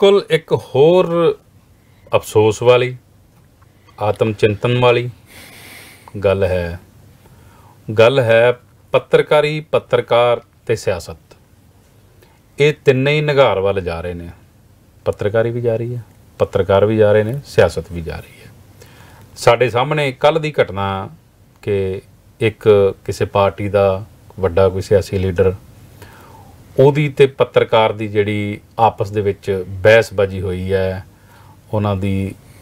ਕੋਲ ਇੱਕ ਹੋਰ ਅਫਸੋਸ ਵਾਲੀ ਆਤਮ ਚਿੰਤਨ ਵਾਲੀ ਗੱਲ ਹੈ ਗੱਲ ਹੈ ਪੱਤਰਕਾਰੀ ਪੱਤਰਕਾਰ ਤੇ ਸਿਆਸਤ ਇਹ ਤਿੰਨੇ ਹੀ ਨਿਗਾਰ ਵੱਲ ਜਾ ਰਹੇ ਨੇ ਪੱਤਰਕਾਰੀ ਵੀ ਜਾ ਰਹੀ ਹੈ ਪੱਤਰਕਾਰ ਵੀ ਜਾ ਰਹੇ ਨੇ ਸਿਆਸਤ ਵੀ ਜਾ ਰਹੀ ਹੈ ਸਾਡੇ ਸਾਹਮਣੇ ਕੱਲ ਦੀ ਘਟਨਾ ਕਿ ਇੱਕ ਕਿਸੇ ਪਾਰਟੀ ਦਾ ਵੱਡਾ ਕੋਈ ਸਿਆਸੀ ਲੀਡਰ ਉਹਦੀ ਤੇ ਪੱਤਰਕਾਰ ਦੀ ਜਿਹੜੀ ਆਪਸ ਦੇ ਵਿੱਚ ਬਹਿਸਬਾਜੀ ਹੋਈ ਹੈ ਉਹਨਾਂ ਦੀ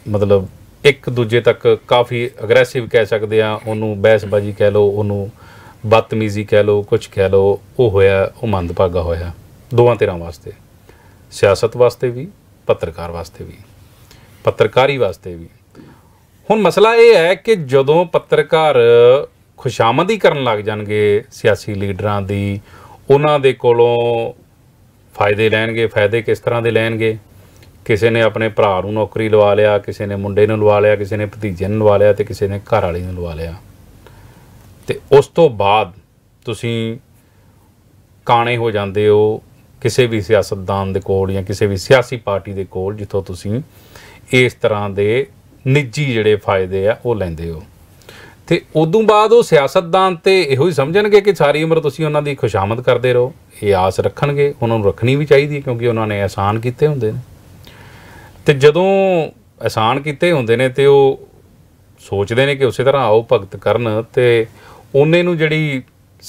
ਮਤਲਬ ਇੱਕ ਦੂਜੇ ਤੱਕ ਕਾਫੀ ਅਗਰੈਸਿਵ ਕਹਿ ਸਕਦੇ ਆ ਉਹਨੂੰ ਬਹਿਸਬਾਜੀ ਕਹਿ ਲਓ ਉਹਨੂੰ ਬਦਤਮੀਜ਼ੀ ਕਹਿ ਲਓ ਕੁਝ ਕਹਿ ਲਓ ਉਹ ਹੋਇਆ ਉਹ ਮੰਦਭਾਗਾ ਹੋਇਆ ਦੋਵਾਂ ਧਿਰਾਂ ਵਾਸਤੇ ਸਿਆਸਤ ਵਾਸਤੇ ਵੀ ਪੱਤਰਕਾਰ ਵਾਸਤੇ ਵੀ ਪੱਤਰਕਾਰੀ ਵਾਸਤੇ ਵੀ ਹੁਣ ਮਸਲਾ ਇਹ ਹੈ ਕਿ ਜਦੋਂ ਪੱਤਰਕਾਰ ਖੁਸ਼ਾਮਦੀ ਕਰਨ ਲੱਗ ਜਾਣਗੇ ਸਿਆਸੀ ਲੀਡਰਾਂ ਦੀ ਉਹਨਾਂ ਦੇ ਕੋਲੋਂ ਫਾਇਦੇ ਲੈਣਗੇ ਫਾਇਦੇ ਕਿਸ ਤਰ੍ਹਾਂ ਦੇ ਲੈਣਗੇ ਕਿਸੇ ਨੇ ਆਪਣੇ ਭਰਾ ਨੂੰ ਨੌਕਰੀ ਲਵਾ ਲਿਆ ਕਿਸੇ ਨੇ ਮੁੰਡੇ ਨੂੰ ਲਵਾ ਲਿਆ ਕਿਸੇ ਨੇ ਭਤੀਜੇ ਨੂੰ ਲਵਾ ਲਿਆ ਤੇ ਕਿਸੇ ਨੇ ਘਰ ਵਾਲੀ ਨੂੰ ਲਵਾ ਲਿਆ ਤੇ ਉਸ ਤੋਂ ਬਾਅਦ ਤੁਸੀਂ ਕਾਣੇ ਹੋ ਜਾਂਦੇ ਹੋ ਕਿਸੇ ਵੀ ਸਿਆਸਤਦਾਨ ਦੇ ਕੋਲ ਜਾਂ ਕਿਸੇ ਵੀ ਸਿਆਸੀ ਪਾਰਟੀ ਦੇ ਕੋਲ ਜਿੱਥੋਂ ਤੁਸੀਂ ਇਸ ਤਰ੍ਹਾਂ ਦੇ ਨਿੱਜੀ ਜਿਹੜੇ ਫਾਇਦੇ ਆ ਉਹ ਲੈਂਦੇ ਹੋ ਤੇ ਉਦੋਂ ਬਾਅਦ ਉਹ ਸਿਆਸਤਦਾਨ ਤੇ ਇਹੋ ਹੀ ਸਮਝਣਗੇ ਕਿ ਸਾਰੀ ਉਮਰ ਤੁਸੀਂ ਉਹਨਾਂ ਦੀ ਖੁਸ਼ਾਮਦ ਕਰਦੇ ਰਹੋ ਇਹ ਆਸ ਰੱਖਣਗੇ ਉਹਨਾਂ ਨੂੰ ਰੱਖਣੀ ਵੀ ਚਾਹੀਦੀ ਹੈ ਕਿਉਂਕਿ ਉਹਨਾਂ ਨੇ ਆਸਾਨ ਕੀਤੇ ਹੁੰਦੇ ਨੇ ਤੇ ਜਦੋਂ ਆਸਾਨ ਕੀਤੇ ਹੁੰਦੇ ਨੇ ਤੇ ਉਹ ਸੋਚਦੇ ਨੇ ਕਿ ਉਸੇ ਤਰ੍ਹਾਂ ਆਓ ਭਗਤ ਕਰਨ ਤੇ ਉਹਨੇ ਨੂੰ ਜਿਹੜੀ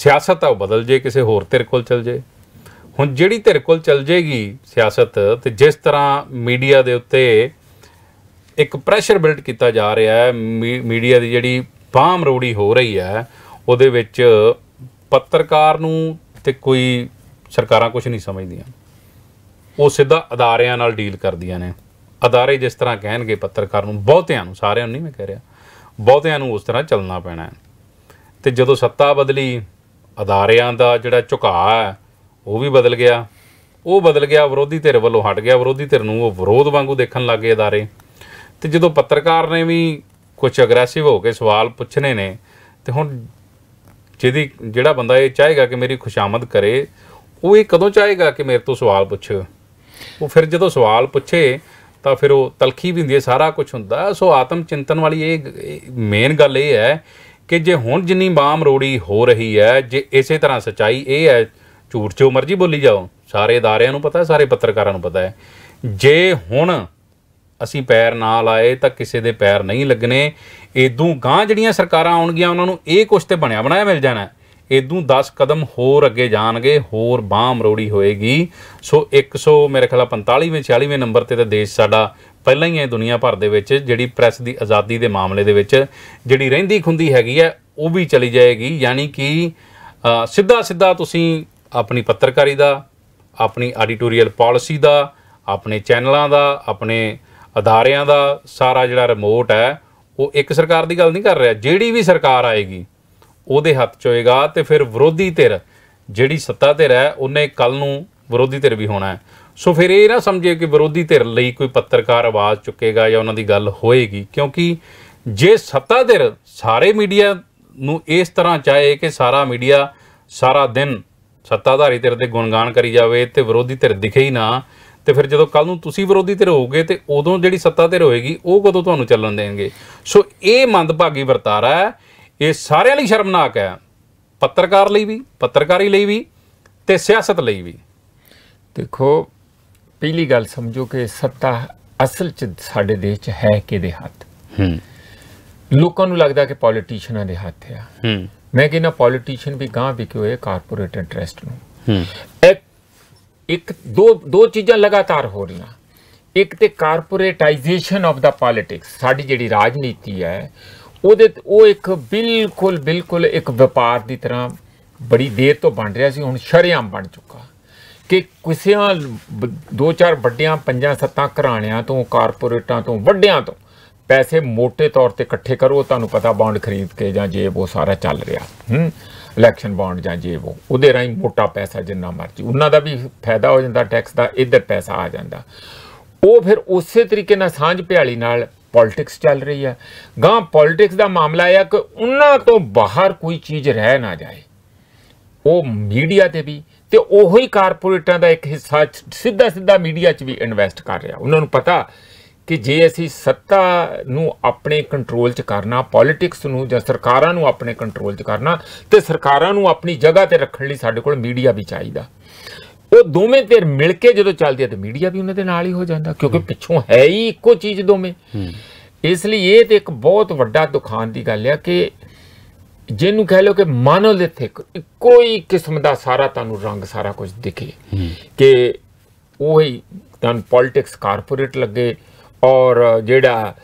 ਸਿਆਸਤ ਆ ਉਹ ਬਦਲ ਜੇ ਕਿਸੇ ਹੋਰ ਧਿਰ ਕੋਲ ਚਲ ਜੇ ਹੁਣ ਜਿਹੜੀ ਧਿਰ ਕੋਲ ਚਲ ਜੇਗੀ ਸਿਆਸਤ ਤੇ ਜਿਸ ਤਰ੍ਹਾਂ ਮੀਡੀਆ ਦੇ ਉੱਤੇ ਇੱਕ ਪ੍ਰੈਸ਼ਰ ਬਿਲਡ ਕੀਤਾ ਜਾ ਰਿਹਾ ਹੈ ਮੀਡੀਆ ਦੀ ਜਿਹੜੀ ਬਾਹਮ ਰੋੜੀ ਹੋ ਰਹੀ ਹੈ ਉਹਦੇ ਵਿੱਚ ਪੱਤਰਕਾਰ ਨੂੰ ਤੇ ਕੋਈ ਸਰਕਾਰਾਂ ਕੁਝ ਨਹੀਂ ਸਮਝਦੀਆਂ ਉਹ ਸਿੱਧਾ ਅਦਾਰਿਆਂ ਨਾਲ ਡੀਲ ਕਰਦੀਆਂ ਨੇ ਅਦਾਰੇ ਜਿਸ ਤਰ੍ਹਾਂ ਕਹਿਣਗੇ ਪੱਤਰਕਾਰ ਨੂੰ ਬਹੁਤਿਆਂ ਨੂੰ ਸਾਰਿਆਂ ਨੂੰ ਨਹੀਂ ਮੈਂ ਕਹਿ ਰਿਹਾ ਬਹੁਤਿਆਂ ਨੂੰ ਉਸ ਤਰ੍ਹਾਂ ਚੱਲਣਾ ਪੈਣਾ ਹੈ ਤੇ ਜਦੋਂ ਸੱਤਾ ਬਦਲੀ ਅਦਾਰਿਆਂ ਦਾ ਜਿਹੜਾ ਝੁਕਾਅ ਹੈ ਉਹ ਵੀ ਬਦਲ ਗਿਆ ਉਹ ਬਦਲ ਗਿਆ ਵਿਰੋਧੀ ਧਿਰ ਵੱਲੋਂ ਹਟ ਗਿਆ ਵਿਰੋਧੀ ਧਿਰ ਨੂੰ ਉਹ ਵਿਰੋਧ ਵਾਂਗੂ ਦੇਖਣ ਲੱਗੇ ਅਦਾਰੇ ਤੇ ਜਦੋਂ ਪੱਤਰਕਾਰ ਨੇ ਵੀ ਕੁਝ ਅਗਰੈਸਿਵ ਹੋ ਕੇ ਸਵਾਲ ਪੁੱਛਣੇ ਨੇ ਤੇ ਹੁਣ ਜਿਹਦੀ ਜਿਹੜਾ ਬੰਦਾ ਇਹ ਚਾਹੇਗਾ ਕਿ ਮੇਰੀ ਖੁਸ਼ਾਮਦ ਕਰੇ ਉਹ ਇਹ ਕਦੋਂ ਚਾਹੇਗਾ ਕਿ ਮੇਰੇ ਤੋਂ ਸਵਾਲ ਪੁੱਛੇ ਉਹ ਫਿਰ ਜਦੋਂ ਸਵਾਲ ਪੁੱਛੇ ਤਾਂ ਫਿਰ ਉਹ ਤਲਖੀ ਵੀ ਹੁੰਦੀ ਹੈ ਸਾਰਾ ਕੁਝ ਹੁੰਦਾ ਸੋ ਆਤਮ ਚਿੰਤਨ ਵਾਲੀ ਇਹ ਮੇਨ ਗੱਲ ਇਹ ਹੈ ਕਿ ਜੇ ਹੁਣ ਜਿੰਨੀ ਬਾਮ ਰੋੜੀ ਹੋ ਰਹੀ ਹੈ ਜੇ ਇਸੇ ਤਰ੍ਹਾਂ ਸਚਾਈ ਇਹ ਹੈ ਝੂਠ ਚੋ ਮਰਜ਼ੀ ਬੋਲੀ ਜਾਓ ਸਾਰੇ ਇਦਾਰਿਆਂ ਨੂੰ ਪਤਾ ਹੈ ਸਾਰੇ ਪੱਤਰਕਾਰਾਂ ਨੂੰ ਪਤਾ ਹੈ ਜੇ ਹੁਣ ਅਸੀਂ ਪੈਰ ਨਾ ਲਾਏ ਤਾਂ ਕਿਸੇ ਦੇ ਪੈਰ ਨਹੀਂ ਲੱਗਣੇ ਇਦੋਂ ਗਾਂ ਜਿਹੜੀਆਂ ਸਰਕਾਰਾਂ ਆਉਣਗੀਆਂ ਉਹਨਾਂ ਨੂੰ ਇਹ ਕੁਛ ਤੇ ਬਣਿਆ ਬਣਾਇਆ ਮਿਲ ਜਾਣਾ ਇਦੋਂ 10 ਕਦਮ ਹੋਰ ਅੱਗੇ ਜਾਣਗੇ ਹੋਰ ਬਾਹ ਮਰੋੜੀ ਹੋਏਗੀ ਸੋ 100 ਮੇਰੇ ਖਿਆਲ 45ਵੇਂ 46ਵੇਂ ਨੰਬਰ ਤੇ ਤਾਂ ਦੇਸ਼ ਸਾਡਾ ਪਹਿਲਾਂ ਹੀ ਹੈ ਦੁਨੀਆ ਭਰ ਦੇ ਵਿੱਚ ਜਿਹੜੀ ਪ੍ਰੈਸ ਦੀ ਆਜ਼ਾਦੀ ਦੇ ਮਾਮਲੇ ਦੇ ਵਿੱਚ ਜਿਹੜੀ ਰਹਿੰਦੀ ਖੁੰਦੀ ਹੈਗੀ ਹੈ ਉਹ ਵੀ ਚਲੀ ਜਾਏਗੀ ਯਾਨੀ ਕਿ ਸਿੱਧਾ ਸਿੱਧਾ ਤੁਸੀਂ ਆਪਣੀ ਪੱਤਰਕਾਰੀ ਦਾ ਆਪਣੀ ਆਡੀਟੋਰੀਅਲ ਪਾਲਿਸੀ ਦਾ ਆਪਣੇ ਚੈਨਲਾਂ ਦਾ ਆਪਣੇ ਅਦਾਰਿਆਂ ਦਾ ਸਾਰਾ ਜਿਹੜਾ ਰਿਮੋਟ ਹੈ ਉਹ ਇੱਕ ਸਰਕਾਰ ਦੀ ਗੱਲ ਨਹੀਂ ਕਰ ਰਿਹਾ ਜਿਹੜੀ ਵੀ ਸਰਕਾਰ ਆਏਗੀ ਉਹਦੇ ਹੱਥ 'ਚ ਹੋਏਗਾ ਤੇ ਫਿਰ ਵਿਰੋਧੀ ਧਿਰ ਜਿਹੜੀ ਸੱਤਾ ਧਿਰ ਹੈ ਉਹਨੇ ਕੱਲ ਨੂੰ ਵਿਰੋਧੀ ਧਿਰ ਵੀ ਹੋਣਾ ਹੈ ਸੋ ਫਿਰ ਇਹ ਨਾ ਸਮਝੇ ਕਿ ਵਿਰੋਧੀ ਧਿਰ ਲਈ ਕੋਈ ਪੱਤਰਕਾਰ ਆਵਾਜ਼ ਚੁੱਕੇਗਾ ਜਾਂ ਉਹਨਾਂ ਦੀ ਗੱਲ ਹੋਏਗੀ ਕਿਉਂਕਿ ਜੇ ਸੱਤਾ ਧਿਰ ਸਾਰੇ ਮੀਡੀਆ ਨੂੰ ਇਸ ਤਰ੍ਹਾਂ ਚਾਹੇ ਕਿ ਸਾਰਾ ਮੀਡੀਆ ਸਾਰਾ ਦਿਨ ਸੱਤਾਧਾਰੀ ਧਿਰ ਦੇ ਗੁਣਗਾਨ ਕਰੀ ਜਾਵੇ ਤੇ ਵਿਰੋਧੀ ਧਿਰ ਦਿਖੇ ਹੀ ਨਾ ਤੇ ਫਿਰ ਜਦੋਂ ਕੱਲ ਨੂੰ ਤੁਸੀਂ ਵਿਰੋਧੀ ਤੇ ਰਹੋਗੇ ਤੇ ਉਦੋਂ ਜਿਹੜੀ ਸੱਤਾ ਤੇ ਰਹੇਗੀ ਉਹ ਕਦੋਂ ਤੁਹਾਨੂੰ ਚੱਲਣ ਦੇਣਗੇ ਸੋ ਇਹ ਮੰਦਭਾਗੀ ਵਰਤਾਰਾ ਹੈ ਇਹ ਸਾਰਿਆਂ ਲਈ ਸ਼ਰਮਨਾਕ ਹੈ ਪੱਤਰਕਾਰ ਲਈ ਵੀ ਪੱਤਰਕਾਰੀ ਲਈ ਵੀ ਤੇ ਸਿਆਸਤ ਲਈ ਵੀ ਦੇਖੋ ਪਹਿਲੀ ਗੱਲ ਸਮਝੋ ਕਿ ਸੱਤਾ ਅਸਲ ਚ ਸਾਡੇ ਦੇਸ਼ ਚ ਹੈ ਕਿਹਦੇ ਹੱਥ ਹੂੰ ਲੋਕਾਂ ਨੂੰ ਲੱਗਦਾ ਕਿ ਪੋਲੀਟੀਸ਼ੀਅਨਾਂ ਦੇ ਹੱਥ ਆ ਹੂੰ ਮੈਂ ਕਿਹਾ ਪੋਲੀਟੀਸ਼ੀਅਨ ਵੀ ਗਾਂ ਵੀ ਕਿਉਂ ਕਾਰਪੋਰੇਟ ਇੰਟਰਸਟ ਨੂੰ ਹੂੰ ਇਹ ਇੱਕ ਦੋ ਦੋ ਚੀਜ਼ਾਂ ਲਗਾਤਾਰ ਹੋ ਰਹੀਆਂ ਇੱਕ ਤੇ ਕਾਰਪੋਰੇਟਾਈਜੇਸ਼ਨ ਆਫ ਦਾ ਪੋਲਿਟਿਕਸ ਸਾਡੀ ਜਿਹੜੀ ਰਾਜਨੀਤੀ ਹੈ ਉਹਦੇ ਉਹ ਇੱਕ ਬਿਲਕੁਲ ਬਿਲਕੁਲ ਇੱਕ ਵਪਾਰ ਦੀ ਤਰ੍ਹਾਂ ਬੜੀ ਦੇਰ ਤੋਂ ਬਣ ਰਿਹਾ ਸੀ ਹੁਣ ਸ਼ਰਿਆਮ ਬਣ ਚੁੱਕਾ ਕਿ ਕਿਸੇ ਦੋ ਚਾਰ ਵੱਡਿਆਂ ਪੰਜਾਂ ਸੱਤਾਂ ਘਰਾਣਿਆਂ ਤੋਂ ਕਾਰਪੋਰੇਟਾਂ ਤੋਂ ਵੱਡਿਆਂ ਤੋਂ ਪੈਸੇ ਮੋٹے ਤੌਰ ਤੇ ਇਕੱਠੇ ਕਰੋ ਤੁਹਾਨੂੰ ਪਤਾ ਬੌਂਡ ਖਰੀਦ ਕੇ ਜਾਂ ਜੇ ਉਹ ਸਾਰਾ ਚੱਲ ਰਿਹਾ ਹੂੰ ਇਲੈਕਸ਼ਨ ਬੌਂਡ ਜਾਂ ਜੇ ਉਹ ਉਹਦੇ ਰਾਹੀਂ ਮੋਟਾ ਪੈਸਾ ਜਿੰਨਾ ਮਰਜੀ ਉਹਨਾਂ ਦਾ ਵੀ ਫਾਇਦਾ ਹੋ ਜਾਂਦਾ ਟੈਕਸ ਦਾ ਇੱਧਰ ਪੈਸਾ ਆ ਜਾਂਦਾ ਉਹ ਫਿਰ ਉਸੇ ਤਰੀਕੇ ਨਾਲ ਸਾਂਝ ਭਿਆਲੀ ਨਾਲ ਪੋਲਿਟਿਕਸ ਚੱਲ ਰਹੀ ਹੈ ਗਾਂ ਪੋਲਿਟਿਕਸ ਦਾ ਮਾਮਲਾ ਹੈ ਕਿ ਉਹਨਾਂ ਤੋਂ ਬਾਹਰ ਕੋਈ ਚੀਜ਼ ਰਹਿ ਨਾ ਜਾਏ ਉਹ ਮੀਡੀਆ ਤੇ ਵੀ ਤੇ ਉਹੀ ਕਾਰਪੋਰੇਟਾਂ ਦਾ ਇੱਕ ਹਿੱਸਾ ਸਿੱਧਾ ਸਿੱਧਾ ਮੀਡੀਆ 'ਚ ਵੀ ਇਨਵੈਸਟ ਕਰ ਰਿਹਾ ਉਹਨਾਂ ਨੂੰ ਪਤਾ ਕਿ ਜੇ ਅਸੀਂ ਸੱਤਾ ਨੂੰ ਆਪਣੇ ਕੰਟਰੋਲ 'ਚ ਕਰਨਾ ਪੋਲਿਟਿਕਸ ਨੂੰ ਜਾਂ ਸਰਕਾਰਾਂ ਨੂੰ ਆਪਣੇ ਕੰਟਰੋਲ 'ਚ ਕਰਨਾ ਤੇ ਸਰਕਾਰਾਂ ਨੂੰ ਆਪਣੀ ਜਗ੍ਹਾ ਤੇ ਰੱਖਣ ਲਈ ਸਾਡੇ ਕੋਲ ਮੀਡੀਆ ਵੀ ਚਾਹੀਦਾ ਉਹ ਦੋਵੇਂ ਧਿਰ ਮਿਲ ਕੇ ਜਦੋਂ ਚੱਲਦੀ ਹੈ ਤੇ ਮੀਡੀਆ ਵੀ ਉਹਨਾਂ ਦੇ ਨਾਲ ਹੀ ਹੋ ਜਾਂਦਾ ਕਿਉਂਕਿ ਪਿੱਛੋਂ ਹੈ ਹੀ ਇੱਕੋ ਚੀਜ਼ ਦੋਵੇਂ ਇਸ ਲਈ ਇਹ ਤੇ ਇੱਕ ਬਹੁਤ ਵੱਡਾ ਦੁਖਾਨ ਦੀ ਗੱਲ ਹੈ ਕਿ ਜਿਹਨੂੰ ਕਹਿ ਲਓ ਕਿ ਮਨੋਲਿਥਿਕ ਕੋਈ ਕਿਸਮ ਦਾ ਸਾਰਾ ਤੁਹਾਨੂੰ ਰੰਗ ਸਾਰਾ ਕੁਝ ਦਿਖੇ ਕਿ ਉਹ ਹੀ ਤਾਂ ਪੋਲਿਟਿਕਸ ਕਾਰਪੋਰੇਟ ਲੱਗੇ ਔਰ ਜਿਹੜਾ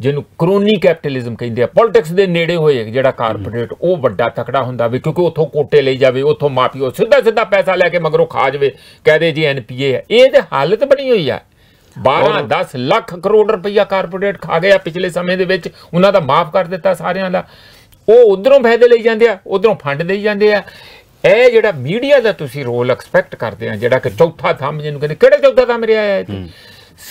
ਜਿਹਨੂੰ ਕਰੋਨੀ ਕੈਪੀਟਲਿਜ਼ਮ ਕਹਿੰਦੇ ਆ ਪੋਲਿਟਿਕਸ ਦੇ ਨੇੜੇ ਹੋਏ ਜਿਹੜਾ ਕਾਰਪੋਰੇਟ ਉਹ ਵੱਡਾ ਤਕੜਾ ਹੁੰਦਾ ਵੀ ਕਿਉਂਕਿ ਉਥੋਂ ਕੋਟੇ ਲਈ ਜਾਵੇ ਉਥੋਂ ਮਾਪਿਓ ਸਿੱਧਾ ਸਿੱਧਾ ਪੈਸਾ ਲੈ ਕੇ ਮਗਰੋਂ ਖਾ ਜਾਵੇ ਕਹਦੇ ਜੀ ਐਨਪੀਏ ਹੈ ਇਹ ਤੇ ਹਾਲਤ ਬਣੀ ਹੋਈ ਆ 12 10 ਲੱਖ ਕਰੋੜ ਰੁਪਈਆ ਕਾਰਪੋਰੇਟ ਖਾ ਗਿਆ ਪਿਛਲੇ ਸਮੇਂ ਦੇ ਵਿੱਚ ਉਹਨਾਂ ਦਾ ਮਾਫ ਕਰ ਦਿੱਤਾ ਸਾਰਿਆਂ ਦਾ ਉਹ ਉਧਰੋਂ ਫਾਇਦੇ ਲਈ ਜਾਂਦੇ ਆ ਉਧਰੋਂ ਫੰਡ ਲਈ ਜਾਂਦੇ ਆ ਇਹ ਜਿਹੜਾ ਮੀਡੀਆ ਦਾ ਤੁਸੀਂ ਰੋਲ ਐਕਸਪੈਕਟ ਕਰਦੇ ਆ ਜਿਹੜਾ ਕਿ ਚੌਥਾ ਥੰਮ ਜਿਹਨੂੰ ਕਹਿੰਦੇ ਕਿਹੜਾ ਚੌਥਾ ਥੰਮ ਰਿਹਾ ਹੈ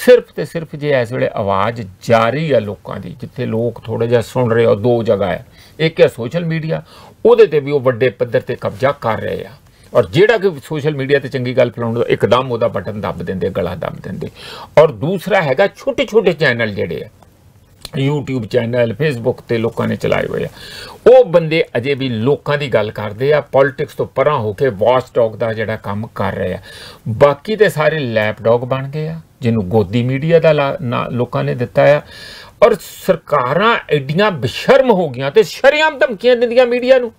ਸਿਰਫ ਤੇ ਸਿਰਫ ਜੇ ਇਸ ਵੇਲੇ ਆਵਾਜ਼ ਜਾਰੀ ਹੈ ਲੋਕਾਂ ਦੀ ਜਿੱਥੇ ਲੋਕ ਥੋੜਾ ਜਿਹਾ ਸੁਣ ਰਹੇ ਹੋ ਦੋ ਜਗ੍ਹਾ ਹੈ ਇੱਕ ਹੈ ਸੋਸ਼ਲ ਮੀਡੀਆ ਉਹਦੇ ਤੇ ਵੀ ਉਹ ਵੱਡੇ ਪੱਧਰ ਤੇ ਕਬਜ਼ਾ ਕਰ ਰਹੇ ਆ ਔਰ ਜਿਹੜਾ ਕਿ ਸੋਸ਼ਲ ਮੀਡੀਆ ਤੇ ਚੰਗੀ ਗੱਲ ਫਲਾਉਣ ਦਾ ਇੱਕਦਮ ਉਹਦਾ ਬਟਨ ਦੱਬ ਦਿੰਦੇ ਗਲਾ ਦੱਬ ਦਿੰਦੇ ਔਰ ਦੂਸਰਾ ਹੈਗਾ ਛੋਟੇ ਛੋਟੇ ਚੈਨਲ ਜਿਹੜੇ ਆ YouTube ਚੈਨਲ Facebook ਤੇ ਲੋਕਾਂ ਨੇ ਚਲਾਏ ਹੋਏ ਆ ਉਹ ਬੰਦੇ ਅਜੇ ਵੀ ਲੋਕਾਂ ਦੀ ਗੱਲ ਕਰਦੇ ਆ ਪੋਲਿਟਿਕਸ ਤੋਂ ਪਰਾਂ ਹੋ ਕੇ ਵਾਚ ਟਾਕ ਦਾ ਜਿਹੜਾ ਕੰਮ ਕਰ ਰਹੇ ਆ ਬਾਕੀ ਤੇ ਸਾਰੇ ਲੈਪਟਾਪ ਬਣ ਗਏ ਆ ਜਿਹਨੂੰ ਗੋਦੀ ਮੀਡੀਆ ਦਾ ਲੋਕਾਂ ਨੇ ਦਿੱਤਾ ਆ ਔਰ ਸਰਕਾਰਾਂ ਐਡੀਆਂ ਬਸ਼ਰਮ ਹੋ ਗਈਆਂ ਤੇ ਸ਼ਰਿਆਮ ਧਮਕੀਆਂ ਦਿੰਦੀਆਂ ਮੀਡੀਆ ਨੂੰ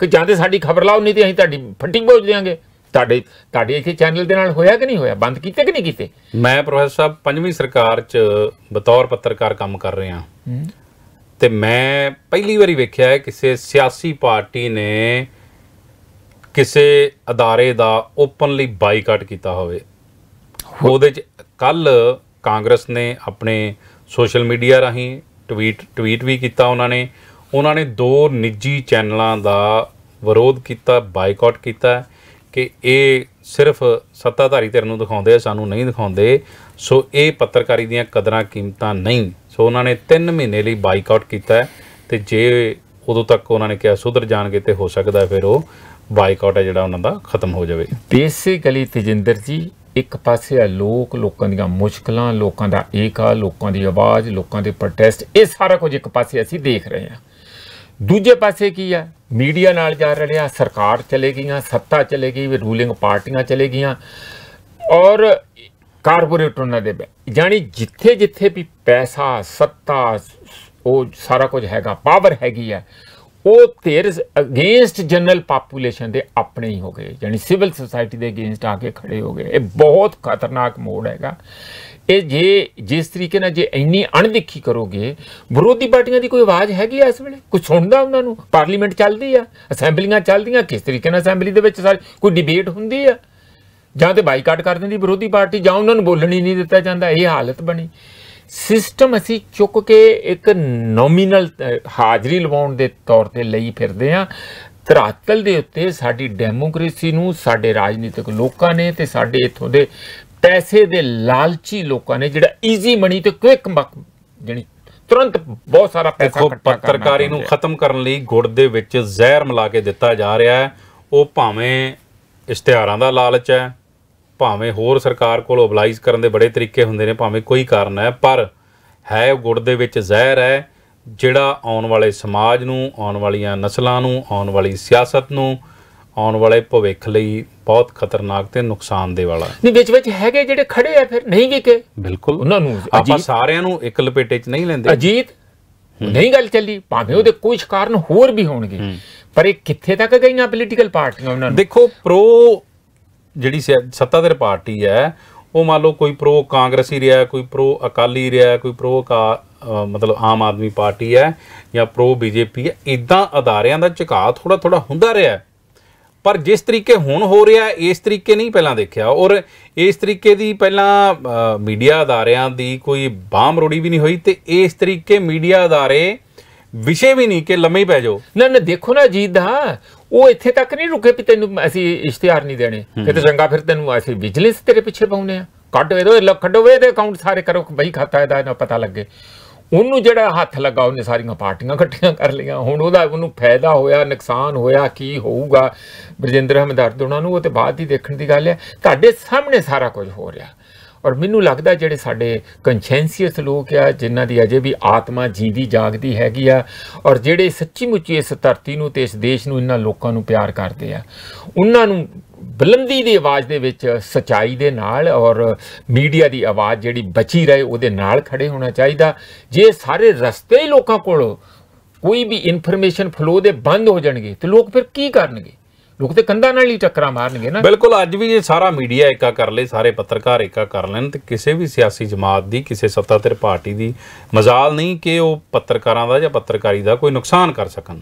ਕਿ ਜਾਂਦੇ ਸਾਡੀ ਖਬਰ ਲਾਓ ਨਹੀਂ ਤੇ ਅਸੀਂ ਤੁਹਾਡੀ ਫੱਟੀ ਭੋਜ ਦੇਾਂਗੇ ਤੁਹਾਡੇ ਤੁਹਾਡੇ ਇੱਥੇ ਚੈਨਲ ਦੇ ਨਾਲ ਹੋਇਆ ਕਿ ਨਹੀਂ ਹੋਇਆ ਬੰਦ ਕੀਤੇ ਕਿ ਨਹੀਂ ਕੀਤੇ ਮੈਂ ਪ੍ਰੋਫੈਸਰ ਸਾਹਿਬ ਪੰਜਵੀਂ ਸਰਕਾਰ 'ਚ ਬਤੌਰ ਪੱਤਰਕਾਰ ਕੰਮ ਕਰ ਰਿਹਾ ਤੇ ਮੈਂ ਪਹਿਲੀ ਵਾਰੀ ਵੇਖਿਆ ਹੈ ਕਿਸੇ ਸਿਆਸੀ ਪਾਰਟੀ ਨੇ ਕਿਸੇ ਅਦਾਰੇ ਦਾ ਓਪਨਲੀ ਬਾਈਕਾਟ ਕੀਤਾ ਹੋਵੇ ਉਹਦੇ ਚ ਕੱਲ ਕਾਂਗਰਸ ਨੇ ਆਪਣੇ ਸੋਸ਼ਲ ਮੀਡੀਆ ਰਾਹੀਂ ਟਵੀਟ ਟਵੀਟ ਵੀ ਕੀਤਾ ਉਹਨਾਂ ਨੇ ਉਹਨਾਂ ਨੇ ਦੋ ਨਿੱਜੀ ਚੈਨਲਾਂ ਦਾ ਵਿਰੋਧ ਕੀਤਾ ਬਾਈਕਾਟ ਕੀਤਾ ਕਿ ਇਹ ਸਿਰਫ ਸੱਤਾਧਾਰੀ ਧਿਰ ਨੂੰ ਦਿਖਾਉਂਦੇ ਆ ਸਾਨੂੰ ਨਹੀਂ ਦਿਖਾਉਂਦੇ ਸੋ ਇਹ ਪੱਤਰਕਾਰੀ ਦੀਆਂ ਕਦਰਾਂ ਕੀਮਤਾਂ ਨਹੀਂ ਸੋ ਉਹਨਾਂ ਨੇ 3 ਮਹੀਨੇ ਲਈ ਬਾਈਕਾਟ ਕੀਤਾ ਤੇ ਜੇ ਉਦੋਂ ਤੱਕ ਉਹਨਾਂ ਨੇ ਕਿਹਾ ਸੁਧਰ ਜਾਣਗੇ ਤੇ ਹੋ ਸਕਦਾ ਫਿਰ ਉਹ ਬਾਈਕਾਟ ਹੈ ਜਿਹੜਾ ਉਹਨਾਂ ਦਾ ਖਤਮ ਹੋ ਜਾਵੇ ਬੇਸਿਕਲੀ ਤੇਜਿੰਦਰ ਜੀ ਇੱਕ ਪਾਸੇ ਆ ਲੋਕ ਲੋਕਾਂ ਦੀਆਂ ਮੁਸ਼ਕਲਾਂ ਲੋਕਾਂ ਦਾ ਏਕਾ ਲੋਕਾਂ ਦੀ ਆਵਾਜ਼ ਲੋਕਾਂ ਦੇ ਪ੍ਰੋਟੈਸਟ ਇਹ ਸਾਰਾ ਕੁਝ ਇੱਕ ਪਾਸੇ ਅਸੀਂ ਦੇਖ ਰਹੇ ਹਾਂ ਦੂਜੇ ਪਾਸੇ ਕੀ ਆ ਮੀਡੀਆ ਨਾਲ ਜਾ ਰਿਹਾ ਸਰਕਾਰ ਚਲੇ ਗਈਆਂ ਸੱਤਾ ਚਲੇ ਗਈ ਵੀ ਰੂਲਿੰਗ ਪਾਰਟੀਆਂ ਚਲੇ ਗਈਆਂ ਔਰ ਕਾਰਪੋਰੇਟ ਉਹਨਾਂ ਦੇ ਜਾਨੀ ਜਿੱਥੇ ਜਿੱਥੇ ਵੀ ਪੈਸਾ ਸੱਤਾ ਉਹ ਸਾਰਾ ਕੁਝ ਹੈਗਾ ਪਾਵਰ ਹੈਗੀ ਆ ਉਹ ਤੇਰ ਅਗੇਂਸਟ ਜਨਰਲ ਪਾਪੂਲੇਸ਼ਨ ਦੇ ਆਪਣੇ ਹੀ ਹੋ ਗਏ ਯਾਨੀ ਸਿਵਲ ਸੁਸਾਇਟੀ ਦੇ ਅਗੇਂਸਟ ਆ ਕੇ ਖੜੇ ਹੋ ਗਏ ਇਹ ਬਹੁਤ ਖਤਰਨਾਕ ਮੋੜ ਹੈਗਾ ਇਹ ਜੇ ਜਿਸ ਤਰੀਕੇ ਨਾਲ ਜੇ ਇੰਨੀ ਅਣਦਿੱਖੀ ਕਰੋਗੇ ਵਿਰੋਧੀ ਪਾਰਟੀਆਂ ਦੀ ਕੋਈ ਆਵਾਜ਼ ਹੈਗੀ ਇਸ ਵੇਲੇ ਕੋਈ ਸੁਣਦਾ ਉਹਨਾਂ ਨੂੰ ਪਾਰਲੀਮੈਂਟ ਚੱਲਦੀ ਆ ਅਸੈਂਬਲੀਆਂ ਚੱਲਦੀਆਂ ਕਿਸ ਤਰੀਕੇ ਨਾਲ ਅਸੈਂਬਲੀ ਦੇ ਵਿੱਚ ਸਾਰੀ ਕੋਈ ਡਿਬੇਟ ਹੁੰਦੀ ਆ ਜਾਂ ਤੇ ਬਾਈਕਾਟ ਕਰ ਦਿੰਦੀ ਵਿਰੋਧੀ ਪਾਰਟੀ ਜਾਂ ਉਹਨਾਂ ਨੂੰ ਬੋਲਣ ਹੀ ਨਹੀਂ ਦਿੱਤਾ ਜਾਂਦਾ ਇਹ ਹਾਲਤ ਬਣੀ ਸਿਸਟਮ ਅਸੀਂ ਚੁੱਕ ਕੇ ਇੱਕ ਨੋਮੀਨਲ ਹਾਜ਼ਰੀ ਲਵਾਉਣ ਦੇ ਤੌਰ ਤੇ ਲਈ ਫਿਰਦੇ ਆ ਤਰਾਤਲ ਦੇ ਉੱਤੇ ਸਾਡੀ ਡੈਮੋਕ੍ਰੇਸੀ ਨੂੰ ਸਾਡੇ ਰਾਜਨੀਤਿਕ ਲੋਕਾਂ ਨੇ ਤੇ ਸਾਡੇ ਇਥੋਂ ਦੇ ਪੈਸੇ ਦੇ ਲਾਲਚੀ ਲੋਕਾਂ ਨੇ ਜਿਹੜਾ ਈਜ਼ੀ ਮਨੀ ਤੇ ਕੁਇਕ ਮਕ ਜਣੀ ਤੁਰੰਤ ਬਹੁਤ ਸਾਰਾ ਪੈਸਾ ਇਕੱਠਾ ਕਰਨਾ ਪੱਤਰਕਾਰੀ ਨੂੰ ਖਤਮ ਕਰਨ ਲਈ ਗੁੜ ਦੇ ਵਿੱਚ ਜ਼ਹਿਰ ਮਿਲਾ ਕੇ ਦਿੱਤਾ ਜਾ ਰਿਹਾ ਹੈ ਉਹ ਭਾਵੇਂ ਇਸ਼ਤਿਹਾਰਾਂ ਦਾ ਲਾਲਚ ਹੈ ਭਾਵੇਂ ਹੋਰ ਸਰਕਾਰ ਕੋਲ ਅਬਲਾਈਜ਼ ਕਰਨ ਦੇ ਬੜੇ ਤਰੀਕੇ ਹੁੰਦੇ ਨੇ ਭਾਵੇਂ ਕੋਈ ਕਾਰਨ ਹੈ ਪਰ ਹੈ ਗੁੜ ਦੇ ਵਿੱਚ ਜ਼ਹਿਰ ਹੈ ਜਿਹੜਾ ਆਉਣ ਵਾਲੇ ਸਮਾਜ ਨੂੰ ਆਉਣ ਵਾਲੀਆਂ ਨਸਲਾਂ ਨੂੰ ਆਉਣ ਵਾਲੀ ਸਿਆਸਤ ਨੂੰ ਆਉਣ ਵਾਲੇ ਭਵਿੱਖ ਲਈ ਬਹੁਤ ਖਤਰਨਾਕ ਤੇ ਨੁਕਸਾਨ ਦੇ ਵਾਲਾ ਨਹੀਂ ਵਿੱਚ ਵਿੱਚ ਹੈਗੇ ਜਿਹੜੇ ਖੜੇ ਆ ਫਿਰ ਨਹੀਂ ਕਿ ਬਿਲਕੁਲ ਉਹਨਾਂ ਨੂੰ ਆਪਾਂ ਸਾਰਿਆਂ ਨੂੰ ਇੱਕ ਲਪੇਟੇ 'ਚ ਨਹੀਂ ਲੈਂਦੇ ਅਜੀਤ ਨਹੀਂ ਗੱਲ ਚੱਲੀ ਭਾਵੇਂ ਉਹਦੇ ਕੁਝ ਕਾਰਨ ਹੋਰ ਵੀ ਹੋਣਗੇ ਪਰ ਇਹ ਕਿੱਥੇ ਤੱਕ ਗਈਆਂ ਪੋਲੀਟੀਕਲ ਪਾਰਟੀਆਂ ਉਹਨਾਂ ਨੂੰ ਦੇਖੋ ਪ੍ਰੋ ਜਿਹੜੀ ਦੇ ਪਾਰਟੀ ਹੈ ਉਹ ਮੰਨ ਲਓ ਕੋਈ ਪ੍ਰੋ ਕਾਂਗਰਸੀ ਰਿਹਾ ਕੋਈ ਪ੍ਰੋ ਅਕਾਲੀ ਰਿਹਾ ਕੋਈ ਪ੍ਰੋ ਕਾ ਮਤਲਬ ਆਮ ਆਦਮੀ ਪਾਰਟੀ ਹੈ ਜਾਂ ਪ੍ਰੋ ਬੀਜੇਪੀ ਹੈ ਇਦਾਂ ਅਦਾਰਿਆਂ ਦਾ ਝਕਾ ਥੋੜਾ ਥੋੜਾ ਹੁੰਦਾ ਰਿਹਾ ਪਰ ਜਿਸ ਤਰੀਕੇ ਹੁਣ ਹੋ ਰਿਹਾ ਇਸ ਤਰੀਕੇ ਨਹੀਂ ਪਹਿਲਾਂ ਦੇਖਿਆ ਔਰ ਇਸ ਤਰੀਕੇ ਦੀ ਪਹਿਲਾਂ ਮੀਡੀਆ ਅਦਾਰਿਆਂ ਦੀ ਕੋਈ ਬਾਹਮ ਰੋੜੀ ਵੀ ਨਹੀਂ ਹੋਈ ਤੇ ਇਸ ਤਰੀਕੇ ਮੀਡੀਆ ਅਦਾਰੇ ਵਿਸ਼ੇ ਵੀ ਨਹੀਂ ਕਿ ਲੰਮੇ ਹੀ ਪੈ ਜਾਓ ਨਾ ਨਾ ਦੇਖੋ ਨਾ ਜੀਤ ਦਾ ਉਹ ਇੱਥੇ ਤੱਕ ਨਹੀਂ ਰੁਕੇ ਕਿ ਤੈਨੂੰ ਅਸੀਂ ਇਸ਼ਤਿਹਾਰ ਨਹੀਂ ਦੇਣੇ ਕਿਤੇ ਚੰਗਾ ਫਿਰ ਤੈਨੂੰ ਅਸੀਂ ਵਿਜੀਲੈਂਸ ਤੇਰੇ ਪਿੱਛੇ ਪਾਉਨੇ ਆ ਕੱਢ ਦੋ ਕੱਢ ਵੇ ਇਹਦੇ ਅਕਾਊਂਟ ਸਾਰੇ ਕਰੋ ਬਈ ਖਾਤਾ ਇਹਦਾ ਨਾ ਪਤਾ ਲੱਗੇ ਉਹਨੂੰ ਜਿਹੜਾ ਹੱਥ ਲੱਗਾ ਉਹਨੇ ਸਾਰੀਆਂ ਪਾਰਟੀਆਂ ਇਕੱਠੀਆਂ ਕਰ ਲਈਆਂ ਹੁਣ ਉਹਦਾ ਉਹਨੂੰ ਫਾਇਦਾ ਹੋਇਆ ਨੁਕਸਾਨ ਹੋਇਆ ਕੀ ਹੋਊਗਾ ਬਰਜਿੰਦਰ ਹਮਦਰਦ ਉਹਨਾਂ ਨੂੰ ਉਹ ਤੇ ਬਾਅਦ ਹੀ ਦੇਖਣ ਦੀ ਗੱਲ ਹੈ ਤੁਹਾਡੇ ਸਾਹਮਣੇ ਸਾਰਾ ਕੁਝ ਹੋ ਰਿਹਾ ਔਰ ਮੈਨੂੰ ਲੱਗਦਾ ਜਿਹੜੇ ਸਾਡੇ ਕੰਸ਼ੈਂਸੀਅਸ ਲੋਕ ਆ ਜਿਨ੍ਹਾਂ ਦੀ ਅਜੇ ਵੀ ਆਤਮਾ ਜੀਂਦੀ ਜਾਗਦੀ ਹੈਗੀ ਆ ਔਰ ਜਿਹੜੇ ਸੱਚੀ ਮੁੱਚੀ ਇਸ ਧਰਤੀ ਨੂੰ ਤੇ ਇਸ ਦੇਸ਼ ਨੂੰ ਇਹਨਾਂ ਲੋਕਾਂ ਨੂੰ ਪਿਆਰ ਕਰਦੇ ਆ ਉਹਨਾਂ ਨੂੰ ਬਲੰਦੀ ਦੀ ਆਵਾਜ਼ ਦੇ ਵਿੱਚ ਸਚਾਈ ਦੇ ਨਾਲ ਔਰ ਮੀਡੀਆ ਦੀ ਆਵਾਜ਼ ਜਿਹੜੀ ਬਚੀ ਰਹੇ ਉਹਦੇ ਨਾਲ ਖੜੇ ਹੋਣਾ ਚਾਹੀਦਾ ਜੇ ਸਾਰੇ ਰਸਤੇ ਲੋਕਾਂ ਕੋਲ ਕੋਈ ਵੀ ਇਨਫੋਰਮੇਸ਼ਨ ਫਲੋ ਦੇ ਬੰਦ ਹੋ ਜਾਣਗੇ ਤੇ ਲੋਕ ਫਿਰ ਕੀ ਕਰਨਗੇ ਲੋਕ ਤੇ ਕੰਧਾਂ ਨਾਲ ਹੀ ਟੱਕਰਾਂ ਮਾਰਨਗੇ ਨਾ ਬਿਲਕੁਲ ਅੱਜ ਵੀ ਜੇ ਸਾਰਾ ਮੀਡੀਆ ਏਕਾ ਕਰ ਲੇ ਸਾਰੇ ਪੱਤਰਕਾਰ ਏਕਾ ਕਰ ਲੈਣ ਤੇ ਕਿਸੇ ਵੀ ਸਿਆਸੀ ਜਮਾਤ ਦੀ ਕਿਸੇ ਸੱਤਾਧਰ ਪਾਰਟੀ ਦੀ ਮਜ਼ਾਲ ਨਹੀਂ ਕਿ ਉਹ ਪੱਤਰਕਾਰਾਂ ਦਾ ਜਾਂ ਪੱਤਰਕਾਰੀ ਦਾ ਕੋਈ ਨੁਕਸਾਨ ਕਰ ਸਕਣ